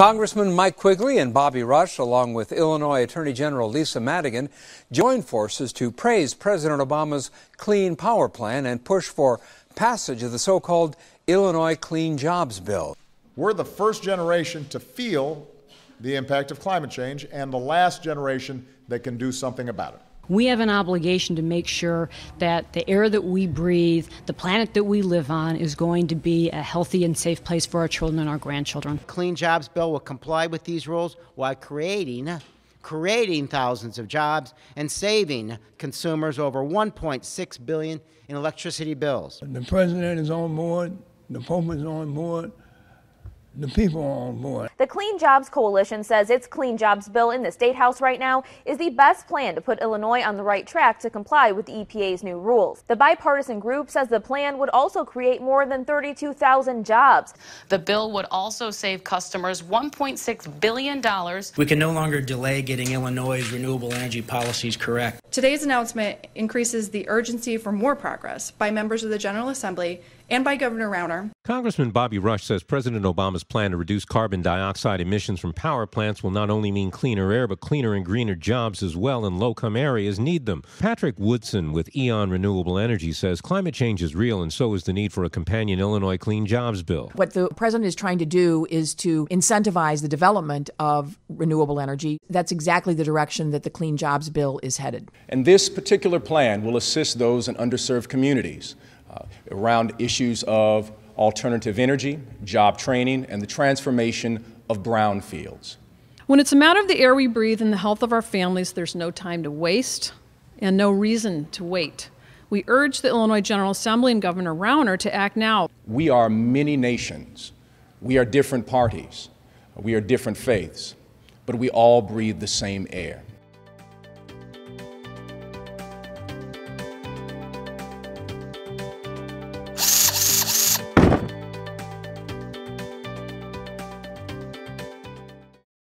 Congressman Mike Quigley and Bobby Rush, along with Illinois Attorney General Lisa Madigan, joined forces to praise President Obama's Clean Power Plan and push for passage of the so called Illinois Clean Jobs Bill. We're the first generation to feel the impact of climate change and the last generation that can do something about it. We have an obligation to make sure that the air that we breathe, the planet that we live on, is going to be a healthy and safe place for our children and our grandchildren. Clean Jobs Bill will comply with these rules while creating creating thousands of jobs and saving consumers over 1.6 billion in electricity bills. The president is on board, the pope is on board, the people on board. The Clean Jobs Coalition says its Clean Jobs bill in the State House right now is the best plan to put Illinois on the right track to comply with the EPA's new rules. The bipartisan group says the plan would also create more than 32,000 jobs. The bill would also save customers $1.6 billion. We can no longer delay getting Illinois' renewable energy policies correct. Today's announcement increases the urgency for more progress by members of the General Assembly and by Governor Rauner. Congressman Bobby Rush says President Obama's plan to reduce carbon dioxide emissions from power plants will not only mean cleaner air, but cleaner and greener jobs as well, and low income areas need them. Patrick Woodson with Eon Renewable Energy says climate change is real, and so is the need for a companion Illinois Clean Jobs Bill. What the president is trying to do is to incentivize the development of renewable energy. That's exactly the direction that the Clean Jobs Bill is headed. And this particular plan will assist those in underserved communities uh, around issues of alternative energy, job training, and the transformation of brownfields. When it's a matter of the air we breathe and the health of our families, there's no time to waste and no reason to wait. We urge the Illinois General Assembly and Governor Rauner to act now. We are many nations. We are different parties. We are different faiths. But we all breathe the same air.